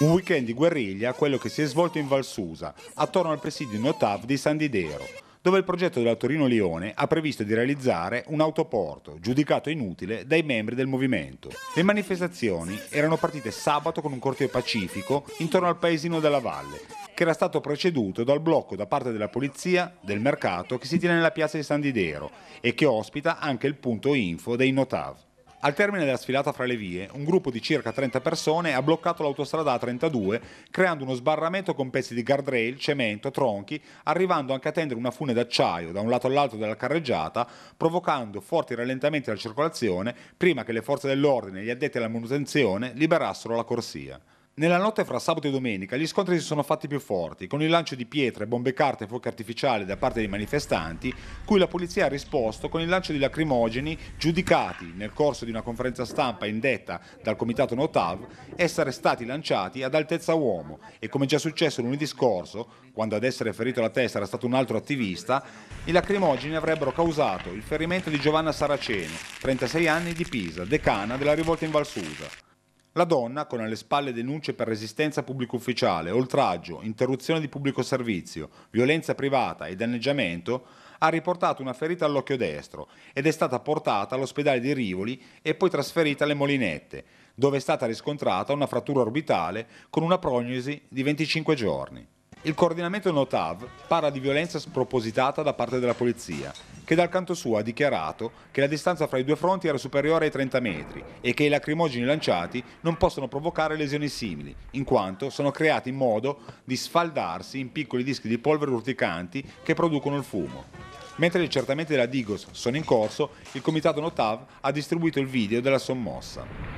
Un weekend di guerriglia, quello che si è svolto in Valsusa, attorno al presidio Notav di San Didero, dove il progetto della Torino-Lione ha previsto di realizzare un autoporto, giudicato inutile dai membri del movimento. Le manifestazioni erano partite sabato con un corteo pacifico intorno al paesino della valle, che era stato preceduto dal blocco da parte della polizia del mercato che si tiene nella piazza di San Didero e che ospita anche il punto info dei Notav. Al termine della sfilata fra le vie, un gruppo di circa 30 persone ha bloccato l'autostrada A32 creando uno sbarramento con pezzi di guardrail, cemento, tronchi, arrivando anche a tendere una fune d'acciaio da un lato all'altro della carreggiata, provocando forti rallentamenti alla circolazione prima che le forze dell'ordine e gli addetti alla manutenzione liberassero la corsia. Nella notte fra sabato e domenica gli scontri si sono fatti più forti, con il lancio di pietre, bombe carte e fuochi artificiali da parte dei manifestanti, cui la polizia ha risposto con il lancio di lacrimogeni giudicati, nel corso di una conferenza stampa indetta dal comitato Notav, essere stati lanciati ad altezza uomo e come già successo lunedì scorso, quando ad essere ferito alla testa era stato un altro attivista, i lacrimogeni avrebbero causato il ferimento di Giovanna Saraceno, 36 anni di Pisa, decana della rivolta in Valsusa. La donna, con alle spalle denunce per resistenza pubblico ufficiale, oltraggio, interruzione di pubblico servizio, violenza privata e danneggiamento, ha riportato una ferita all'occhio destro ed è stata portata all'ospedale di Rivoli e poi trasferita alle Molinette, dove è stata riscontrata una frattura orbitale con una prognosi di 25 giorni. Il coordinamento Notav parla di violenza spropositata da parte della polizia, che dal canto suo ha dichiarato che la distanza fra i due fronti era superiore ai 30 metri e che i lacrimogeni lanciati non possono provocare lesioni simili, in quanto sono creati in modo di sfaldarsi in piccoli dischi di polvere urticanti che producono il fumo. Mentre gli accertamenti della Digos sono in corso, il comitato Notav ha distribuito il video della sommossa.